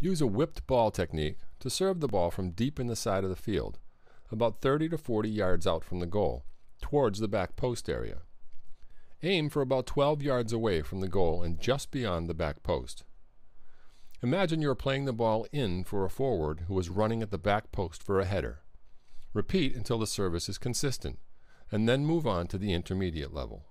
Use a whipped ball technique to serve the ball from deep in the side of the field, about 30 to 40 yards out from the goal, towards the back post area. Aim for about 12 yards away from the goal and just beyond the back post. Imagine you are playing the ball in for a forward who is running at the back post for a header. Repeat until the service is consistent, and then move on to the intermediate level.